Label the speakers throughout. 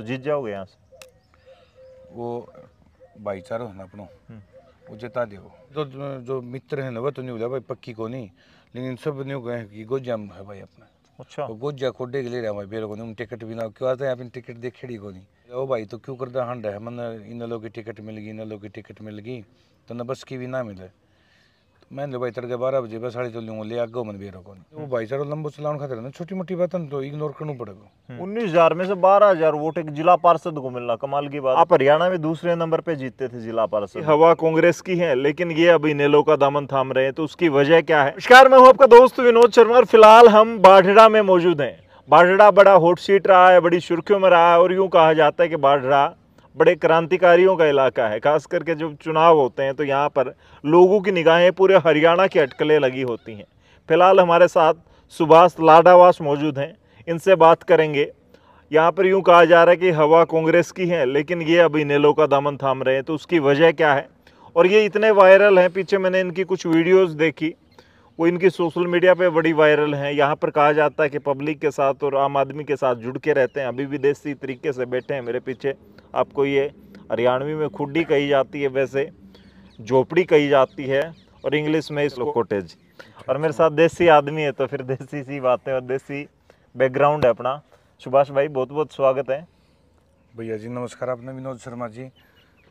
Speaker 1: तो जीत जाओगे यहाँ से वो भाईचारा होना अपनो वो जता दे तो जो मित्र है ना वह तो नहीं बोला भाई पक्की को नहीं लेकिन सब नहीं गए कि गोजाम है भाई अपना अच्छा तो गोजा खोडे के ले रहा भाई बेरो नहीं टिकट भी ना क्यों आता है आपने टिकट देखेड़ी को नहीं ओ भाई तो क्यों करता हंडा है मन इन लोग की टिकट मिल गई इन लोग की टिकट मिल गई तो न बस की भी ना मिले मैंने भाई तड़के बारह बजे बस साड़ी चलूंगा ले आगे मन भी रखो वो भाईचारो लंबो चलाने खातर ना
Speaker 2: छोटी मोटी बात तो इग्नोर
Speaker 1: करना पड़ेगा
Speaker 2: उन्नीस हजार में से बारह हजार वोट एक जिला पार्षद को मिलना कमाल की बात आप हरियाणा में दूसरे नंबर पे जीतते थे जिला पार्षद
Speaker 1: हवा कांग्रेस
Speaker 2: की है लेकिन ये अभी नेलो का दामन थाम रहे हैं तो उसकी वजह क्या है नमस्कार मैं हूँ आपका दोस्त विनोद शर्मा और फिलहाल हम बाढ़ा में मौजूद है बाढ़ा बड़ा हॉट सीट रहा है बड़ी सुर्खियों में रहा है और यूँ कहा जाता है कि बाढ़ड़ा बड़े क्रांतिकारियों का इलाका है खास करके जब चुनाव होते हैं तो यहाँ पर लोगों की निगाहें पूरे हरियाणा की अटकलें लगी होती हैं फिलहाल हमारे साथ सुभाष लाडावास मौजूद हैं इनसे बात करेंगे यहाँ पर यूँ कहा जा रहा है कि हवा कांग्रेस की है लेकिन ये अभी नेलो का दामन थाम रहे हैं तो उसकी वजह क्या है और ये इतने वायरल हैं पीछे मैंने इनकी कुछ वीडियोस देखी वो इनकी सोशल मीडिया पे बड़ी वायरल हैं यहाँ पर कहा जाता है कि पब्लिक के साथ और आम आदमी के साथ जुड़ के रहते हैं अभी भी देसी तरीके से बैठे हैं मेरे पीछे आपको ये हरियाणवी में खुडी कही जाती है वैसे झोपड़ी कही जाती है और इंग्लिश में इसको कोटेज और मेरे साथ देसी आदमी है तो फिर देसी सी बातें और देसी बैकग्राउंड है अपना सुभाष भाई बहुत बहुत स्वागत है
Speaker 1: भैया जी नमस्कार आपने विनोद शर्मा जी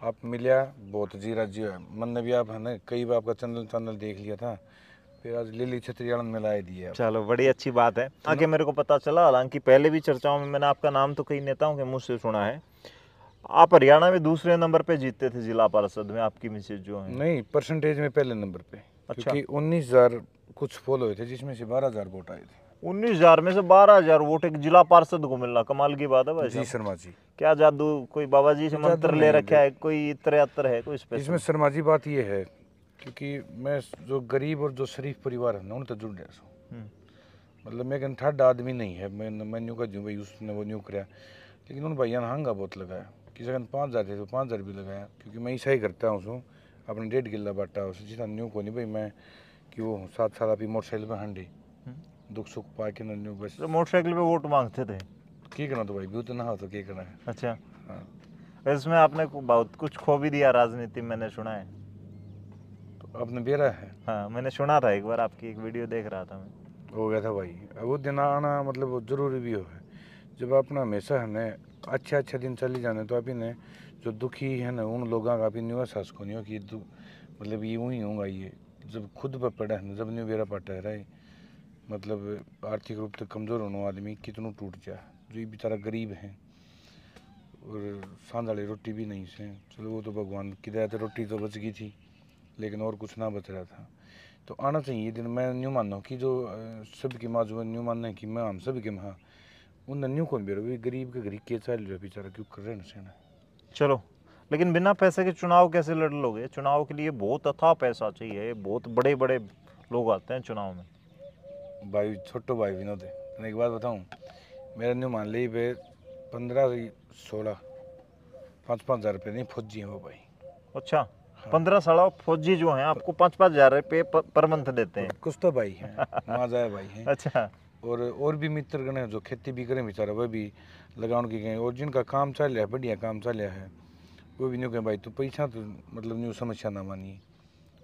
Speaker 1: आप मिलिया बहुत जी राज्य है मन ने भी आप है कई बार आपका चैनल चैनल देख लिया था फिर आज लिली छत्रियाल आनंद में लाए दिए
Speaker 2: चलो बड़ी अच्छी बात है आगे मेरे को पता चला हालांकि पहले भी चर्चाओं में मैंने आपका नाम तो कई नेताओं के मुँह से सुना है आप हरियाणा में दूसरे नंबर पे जीते थे जिला पार्षद में आपकी मिसेज जो
Speaker 1: है नहीं परसेंटेज में पहले नंबर पे अच्छा उन्नीस हजार कुछ फॉल हुए थे जिसमें से बारह हजार वोट आए थे उन्नीस हजार में से बारह हजार वोट एक जिला पार्षद को मिलना कमाल की बात है भाई जी शर्मा जी
Speaker 2: क्या जादू कोई बाबा जी से मंत्र ले रखा है कोई इतर अतर है कोई इसमें
Speaker 1: शर्मा जी बात ये है क्योंकि मैं जो गरीब और जो शरीफ परिवार है ना उन जुड़ गया हम्म। मतलब मैं कहीं ठाडा आदमी नहीं है मैं मैं न्यू का जूँ भाई उसने वो न्यू कराया लेकिन उन भाइयों ने हंगा बहुत लगाया किसी का पाँच हज़ार थे तो पाँच हज़ार भी लगाया क्योंकि मैं ऐसा ही करता हूँ उसको अपने डेढ़ गिला बाटा उस जिसका न्यू को नहीं भाई मैं कि वो सात साल अभी मोटरसाइकिल पर हंडी हम्म। दुख सुख पा के न्यू बस तो
Speaker 2: मोटरसाइकिल पर वोट मांगते थे
Speaker 1: क्या करना तो भाई भी उतना हो तो क्या करना
Speaker 2: है अच्छा हाँ इसमें आपने बहुत कुछ खो भी दिया राजनीति मैंने सुना है तो आपने बेरा है हाँ मैंने सुना था एक बार आपकी एक वीडियो देख रहा था मैं
Speaker 1: हो गया था भाई वो दिन आना मतलब जरूरी भी हो जब अपना हमेशा हमें अच्छे अच्छे दिन चली जाने तो अभी ने जो दुखी है ना उन लोगों का अभी न्यू एहसास को नहीं हो कि मतलब ये वही ही होगा ये जब खुद पर पड़ा है जब न्यू बेरा पटा है मतलब आर्थिक रूप से कमज़ोर होने आदमी कितनों टूट जाए जो ये बेचारा गरीब है और साँझ वाली रोटी भी नहीं से चलो वो तो भगवान की दया रोटी तो बच गई थी लेकिन और कुछ ना बच रहा था तो आना चाहिए दिन मैं न्यू मानना हूँ कि जो सबके माँ जो न्यू मानना है कि मैं हम सब के माँ उन नन्यू को बेरो गरीब के गरीब कैसा ले बेचारा क्यों कर रहे हैं चलो लेकिन बिना पैसे के चुनाव कैसे लड़ लोगे चुनाव के
Speaker 2: लिए बहुत अथा पैसा चाहिए बहुत बड़े बड़े लोग आते हैं चुनाव में
Speaker 1: भाई छोटो भाई विनोद मैं एक बात बताऊँ मेरा न्यू मान ली पे पंद्रह से सोलह पाँच पाँच हज़ार रुपये नहीं फौजी हैं वो भाई
Speaker 2: अच्छा हाँ। पंद्रह साल फौजी जो हैं आपको पाँच पाँच हज़ार रुपये पर मंथ देते हैं कुछ तो भाई हैं माजा है भाई हैं अच्छा
Speaker 1: और और भी मित्रगण हैं जो खेती भी करें बेचारा वह भी लगान की गए और जिनका काम चल रहा है बढ़िया काम चल रहा है वो भी नहीं कहें भाई तू पैसा तो मतलब न्यू समस्या ना मानिए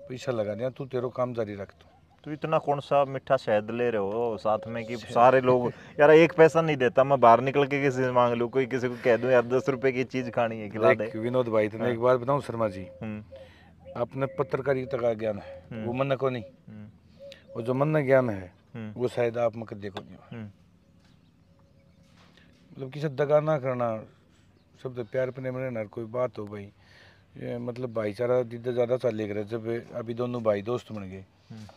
Speaker 1: पैसा लगा दिया तू तेरा काम जारी रख तू इतना कौन सा मीठा शहद ले रहे
Speaker 2: हो साथ में कि सारे लोग यार एक पैसा नहीं देता मैं बाहर निकल के किसी से मांग लूँ कोई किसी को कह
Speaker 1: दूँ यार दस रुपए की चीज़ खानी है खिला दे विनोद भाई तुम्हें हाँ। एक बार बताऊँ शर्मा जी अपने हम्म। पत्रकारिता का ज्ञान है वो हम्म। मन को नहीं हम्म। और जो मन ज्ञान है हम्म। वो शायद आप मकदे को हम्म। मतलब किसी दगा ना करना सब तो प्यार प्रेम रहना कोई बात हो भाई मतलब भाईचारा जिद्दा ज़्यादा चाले करे जब अभी दोनों भाई दोस्त बन गए हम्म।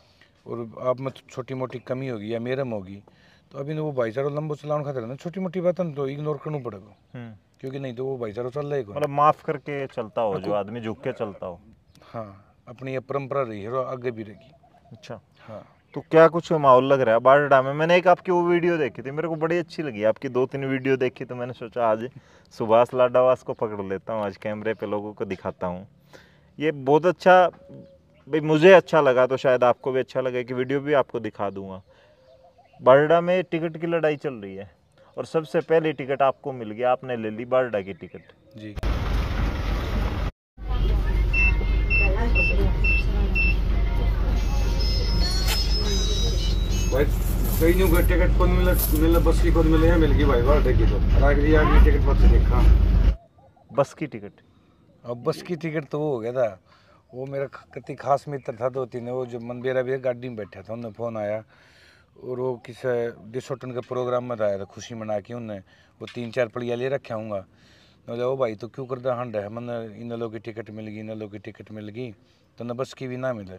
Speaker 1: और आप में छोटी मोटी कमी होगी या मेरम होगी तो अभी तो वो भाईचारा लंबो चलाने खातर ना छोटी मोटी बात तो इग्नोर करना पड़ेगा क्योंकि नहीं तो वो भाईचारा चल रहा मतलब माफ़ करके चलता हो जो आदमी झुक के चलता हो हाँ अपनी ये परंपरा रही है आगे भी रहेगी अच्छा हाँ
Speaker 2: तो क्या कुछ माहौल लग रहा है बारडा में मैंने एक आपकी वो वीडियो देखी थी मेरे को बड़ी अच्छी लगी आपकी दो तीन वीडियो देखी तो मैंने सोचा आज सुभाष लाडावास को पकड़ लेता हूँ आज कैमरे पे लोगों को दिखाता हूँ ये बहुत अच्छा भाई मुझे अच्छा लगा तो शायद आपको भी अच्छा लगे कि वीडियो भी आपको दिखा दूंगा बारडा में टिकट की लड़ाई चल रही है और सबसे पहली टिकट आपको मिल गया आपने ले ली बारडा की टिकट
Speaker 1: जी तो। बस की टिकट अब बस की टिकट तो वो हो गया था वो मेरा कति खास मित्र था दो तीन वो जो मनबेरा भी गाड़ी में बैठा था फ़ोन आया और वो किसी डिसोटन के प्रोग्राम में आया था खुशी मना के उनने वो तीन चार पड़िया ले रखा हूँ बोला भाई तो क्यों करता हंड है मन इन लोग की टिकट मिल गई इन लोग की टिकट मिल गई तो न बस की भी ना मिले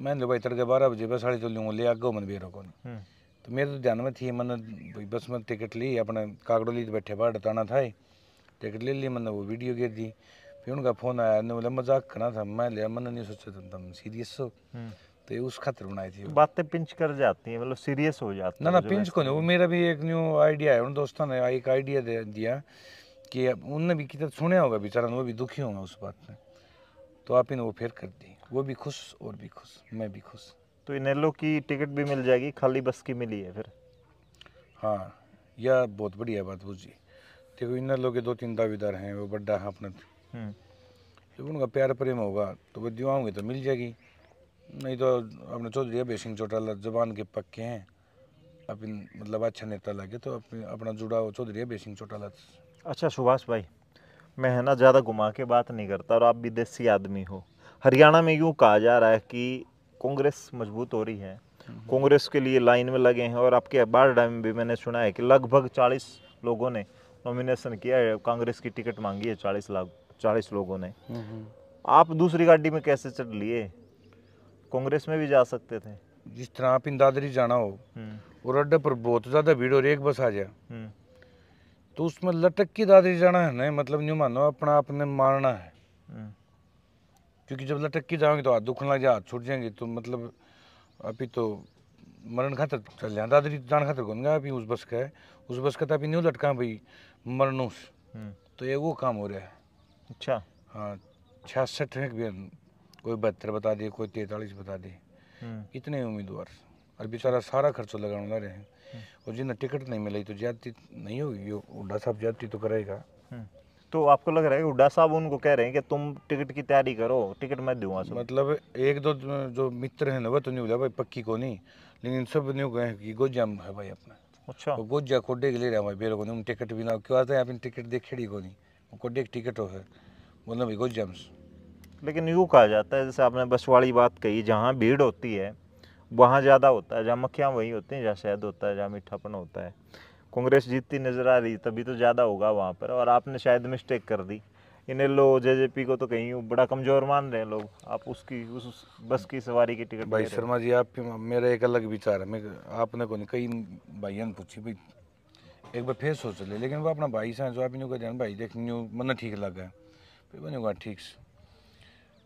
Speaker 1: मैंने लो भाई तड़के बारह बजे बस साड़ी चल ले आगे मन बेरो को हम्म। तो मेरे तो ध्यान में थी मैंने बस में टिकट ली अपने कागड़ोली तो बैठे बाहर टाणा था टिकट ले ली मैंने वो वीडियो गिर दी फिर उनका फ़ोन आया ने बोला मजाक करना था मैं लिया मैंने नहीं सोचा तुम तुम सीरियस हो हम्म। तो उस खतर बनाई थी बातें पिंच कर जाती है मतलब सीरियस हो जाती ना ना पिंच को नहीं वो मेरा भी एक न्यू आइडिया है उन दोस्तों ने एक आइडिया दिया कि उनने भी कितना सुने होगा बेचारा वो भी दुखी होगा उस बात में तो आप ही ने वो फिर कर दी वो भी खुश और भी खुश मैं भी खुश
Speaker 2: तो इनेलो की टिकट भी मिल जाएगी खाली
Speaker 1: बस की मिली है फिर हाँ यह बहुत बढ़िया बात जी देखो इनेलो के दो तीन दावेदार हैं वो बड्डा है अपना जब उनका प्यार प्रेम होगा तो वो दिवाओंगे तो मिल जाएगी नहीं तो अपने चौधरी अभय सिंह चौटाला जबान के पक्के हैं अपन मतलब अच्छा नेता लगे तो अपना जुड़ाव चौधरी अभय सिंह चौटाला
Speaker 2: अच्छा सुभाष भाई मैं है ना ज़्यादा घुमा के बात नहीं करता और आप भी देसी आदमी हो हरियाणा में यूँ कहा जा रहा है कि कांग्रेस मजबूत हो रही है कांग्रेस के लिए लाइन में लगे हैं और आपके बारडा में भी मैंने सुना है कि लगभग चालीस लोगों ने नॉमिनेशन किया है कांग्रेस की टिकट मांगी है चालीस लाख चालीस लोगों ने हम्म, हम्म। आप दूसरी गाड़ी में
Speaker 1: कैसे चढ़ लिए कांग्रेस में भी जा सकते थे जिस तरह आप इंदादरी जाना हो हम्म। और अड्डे पर बहुत ज़्यादा भीड़ और एक बस आ जाए तो उसमें लटक की दादरी जाना है ना मतलब न्यू मानो अपना आपने मारना है क्योंकि जब लटक के जाओगे तो हाथ दुखने लग जाए हाथ छूट जाएंगे तो मतलब अभी तो मरण खातर चल जाए दादरी जान खातर घूम गया अभी उस बस का है उस बस का तो अभी नहीं लटका भाई उस हम्म। तो ये वो काम हो रहा है अच्छा हाँ छियासठ है कोई बहत्तर बता दिए कोई तैतालीस बता दिए हम्म। इतने उम्मीदवार और बेचारा सारा खर्चा लगाने लग रहे हैं हम्म। और जिन्हें टिकट नहीं मिली तो ज्यादा नहीं होगी वो हुड्डा साहब ज्यादा तो
Speaker 2: करेगा तो आपको लग रहा है हुड्डा साहब उनको कह रहे हैं कि तुम टिकट की तैयारी करो टिकट मैं
Speaker 1: दूंगा सब मतलब एक दो जो मित्र हैं ना वो तो नहीं बोला भाई पक्की को नहीं लेकिन सब नहीं गए कि गोजा है भाई अपना अच्छा वो गोजा कोडे के ले रहा भाई बेरो को नहीं टिकट भी ना क्यों आते हैं आपने टिकट देखेड़ी को नहीं कोडे की टिकट हो है बोला भाई गोजा लेकिन यूँ कहा
Speaker 2: जाता है जैसे आपने बस वाली बात कही जहाँ भीड़ होती है वहाँ ज़्यादा होता है जहाँ मक्खियाँ वही होती हैं जहाँ शहद होता है जहाँ मीठापन होता है कांग्रेस जीतती नज़र आ रही तभी तो ज़्यादा होगा वहाँ पर और आपने शायद मिस्टेक कर दी इन्हें लो जेजेपी को तो कहीं बड़ा कमज़ोर मान रहे हैं लोग आप उसकी उस, बस की सवारी की टिकट
Speaker 1: भाई शर्मा जी आप मेरा एक अलग विचार है मैं आपने को कई भाइयों ने पूछी भाई एक बार फिर सोच ले लेकिन वो अपना भाई सा इन्हों का जान भाई देख न्यू मन ठीक लगा फिर मैंने कहा ठीक से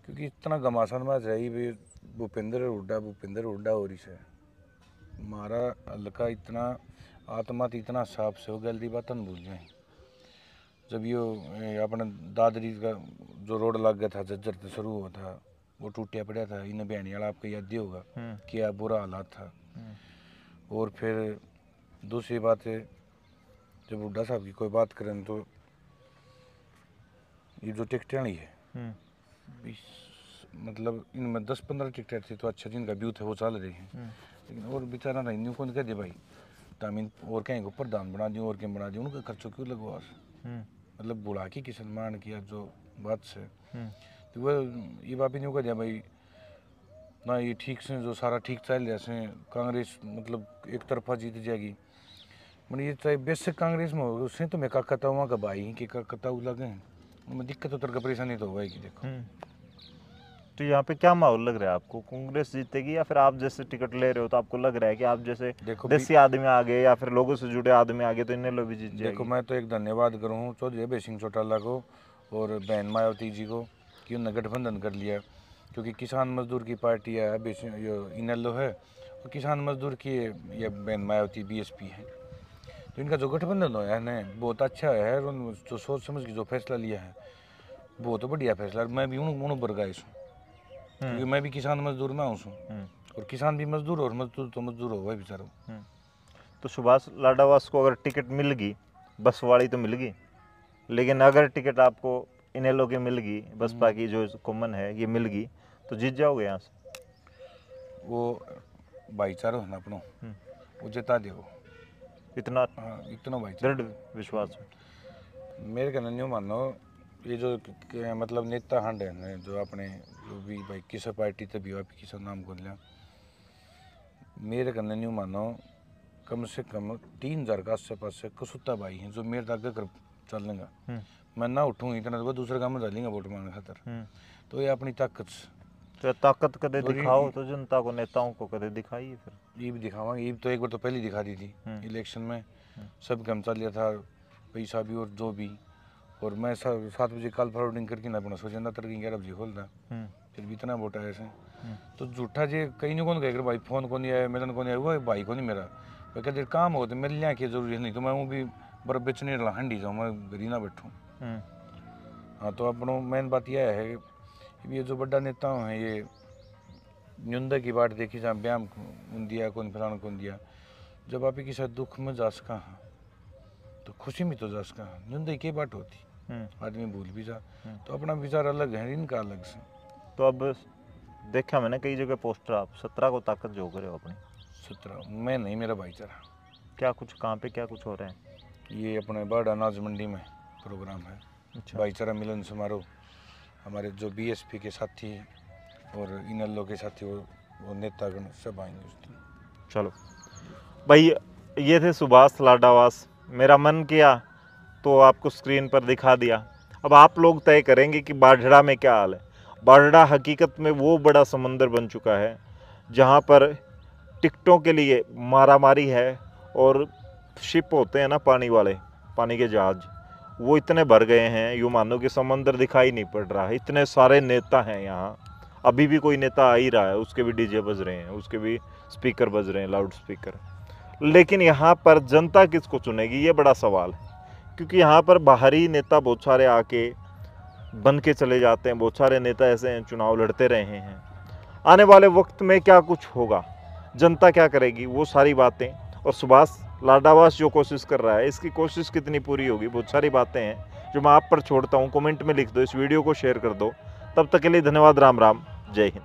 Speaker 1: क्योंकि इतना घमासान बात रही भी भूपेंद्र हुडा भूपेंद्र हुडा हो रही से हमारा हल्का इतना आत्मा तो इतना साफ से हो गया जल्दी बात भूल जाए जब यो अपने दादरी का जो रोड लग गया था जज्जर तो शुरू हुआ था वो टूटिया पड़ा था इन बहनी वाला आपको याद ही होगा हम्म। क्या बुरा हालात था हम्म। और फिर दूसरी बात है जब बुढ़ा साहब की कोई बात करें तो ये जो टिकटें है हम्म। मतलब इनमें दस पंद्रह टिकटें थी तो अच्छा जिनका व्यू थे वो चल रहे हैं लेकिन और बेचारा नहीं कौन कह दे भाई तामीन और कहीं को प्रधान बना दियो और कहीं बना दियो उनका खर्चो क्यों लगवा हम्म। मतलब बुला के किसान मान किया जो बात से हम्म। तो वह ये बापी नहीं कह भाई ना ये ठीक से जो सारा ठीक चल जैसे कांग्रेस मतलब एक तरफा जीत जाएगी मैंने ये चाहे बेसिक कांग्रेस में हो उससे तो मैं का कहता हूँ वहाँ का भाई के का लगे दिक्कत उतर का परेशानी तो होगा कि
Speaker 3: देखो हम्म।
Speaker 2: तो यहाँ पे क्या माहौल लग रहा है आपको कांग्रेस जीतेगी या फिर आप जैसे टिकट ले रहे हो तो आपको लग रहा है कि आप जैसे
Speaker 1: देखो देसी आदमी आ गए या फिर लोगों से जुड़े आदमी आ गए तो इन्हें लोग भी जीत देखो मैं तो एक धन्यवाद करूँ चौधरी अभय सिंह चौटाला को और बहन मायावती जी को कि उन्होंने गठबंधन कर लिया क्योंकि किसान मजदूर की पार्टी है अभय सिंह जो है और किसान मजदूर की ये बहन मायावती बीएसपी है तो इनका जो गठबंधन हो है बहुत अच्छा है जो सोच समझ के जो फैसला लिया है बहुत बढ़िया फैसला मैं भी उन उन पर हूँ क्योंकि मैं भी किसान मजदूर में हूँ और किसान भी मजदूर और मजदूर तो मजदूर होगा
Speaker 2: बेचारा तो सुभाष लाडावास को अगर टिकट मिल गई बस वाली तो मिल गई लेकिन अगर टिकट आपको इन एलो की मिल गई बसपा की जो कॉमन है ये मिल गई तो जीत जाओगे यहाँ से वो भाईचारा है ना अपनों
Speaker 1: वो जिता वो इतना हाँ इतना भाईचारा दृढ़ विश्वास मेरे कहना नहीं मानो ये जो मतलब नेता हंड है जो अपने बी बायकिसो पार्टी ते भिवापी नाम कोल्ल्या मेरे कन्ने न्यू मानो कम से कम तीन हजार का आसे पास कसूता बाई हैं जो मेरे तक कर चलेगा हम्म। मैं ना उठूँ इतना तो दूसरे काम में डालेंगे वोट मारने खातर हम्म। तो ये अपनी ताकत तो ताकत कदे तो दिखाओ तो जनता को नेताओं को कदे दिखाइए फिर ये भी दिखावांगे ये तो एक बार तो पहले दिखा दी थी हम्म। इलेक्शन में सब कम चल लिया था पैसा भी और जो भी और मैं सात बजे कल फॉरवर्डिंग करके ना अपना सो जाता ग्यारह बजे खोलता फिर तर बीतना बोटा ऐसे हम्म। तो जूठा जे कहीं नहीं कौन कह भाई फोन को नहीं आया मिलन कौन आया वो भाई को नहीं मेरा मैं कहते काम हो तो मिल लिया के जरूरी नहीं तो मैं वो भी बर्फ बेचने ला हंडी जाऊँ मैं गरी ना बैठूँ हम्म। हाँ तो अपनों मेन बात यह है कि ये जो बड़ा नेता है ये न्यूंदा की बात देखी जहाँ ब्याम कौन दिया कौन फलान कौन दिया जब आप किसी दुख में जा सका हाँ तो खुशी में तो जा सका न्यूंदा की बात होती हम्म। आदमी भूल भी जा तो अपना विचार अलग है इनका अलग से तो अब
Speaker 2: देखा मैंने कई जगह पोस्टर आप सत्रह को ताकत जो करे हो अपनी सत्रह मैं नहीं मेरा भाईचारा क्या कुछ कहाँ पे क्या कुछ हो रहा
Speaker 1: है ये अपने बर्ड अनाज मंडी में प्रोग्राम है अच्छा। भाईचारा मिलन समारोह हमारे जो बीएसपी के साथी और इन इनलो के साथी वो, वो नेतागण सब आएंगे उस दिन
Speaker 2: चलो भाई ये थे सुभाष लाडावास मेरा मन किया तो आपको स्क्रीन पर दिखा दिया अब आप लोग तय करेंगे कि बाढ़ड़ा में क्या हाल है बारडा हकीकत में वो बड़ा समंदर बन चुका है जहाँ पर टिकटों के लिए मारामारी है और शिप होते हैं ना पानी वाले पानी के जहाज वो इतने भर गए हैं यूँ मानो कि समंदर दिखाई नहीं पड़ रहा है इतने सारे नेता हैं यहाँ अभी भी कोई नेता आ ही रहा है उसके भी डीजे बज रहे हैं उसके भी स्पीकर बज रहे हैं लाउड स्पीकर लेकिन यहाँ पर जनता किसको चुनेगी ये बड़ा सवाल है क्योंकि यहाँ पर बाहरी नेता बहुत सारे आके बन के चले जाते हैं बहुत सारे नेता ऐसे हैं चुनाव लड़ते रहे हैं आने वाले वक्त में क्या कुछ होगा जनता क्या करेगी वो सारी बातें और सुभाष लाडावास जो कोशिश कर रहा है इसकी कोशिश कितनी पूरी होगी बहुत सारी बातें हैं जो मैं आप पर छोड़ता हूँ कमेंट में लिख दो इस वीडियो को शेयर कर दो तब तक के लिए धन्यवाद राम राम जय हिंद